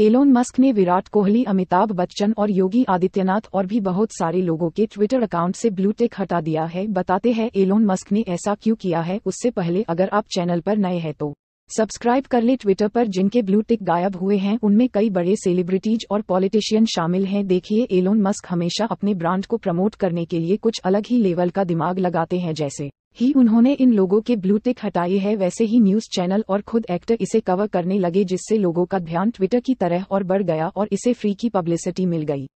Elon Musk ने विराट कोहली अमिताभ बच्चन और योगी आदित्यनाथ और भी बहुत सारे लोगों के ट्विटर अकाउंट से ब्लू टेक हटा दिया है बताते हैं एलोन मस्क ने ऐसा क्यों किया है उससे पहले अगर आप चैनल पर नए हैं तो सब्सक्राइब कर ले ट्विटर पर जिनके ब्लू टिक गायब हुए हैं उनमें कई बड़े सेलिब्रिटीज और पॉलिटिशियन शामिल हैं देखिए एलोन मस्क हमेशा अपने ब्रांड को प्रमोट करने के लिए कुछ अलग ही लेवल का दिमाग लगाते हैं जैसे ही उन्होंने इन लोगों के ब्लू टिक हटाए हैं वैसे ही न्यूज चैनल और खुद एक्टर इसे कवर करने लगे जिससे लोगों का ध्यान ट्विटर की तरह और बढ़ गया और इसे फ्री की पब्लिसिटी मिल गई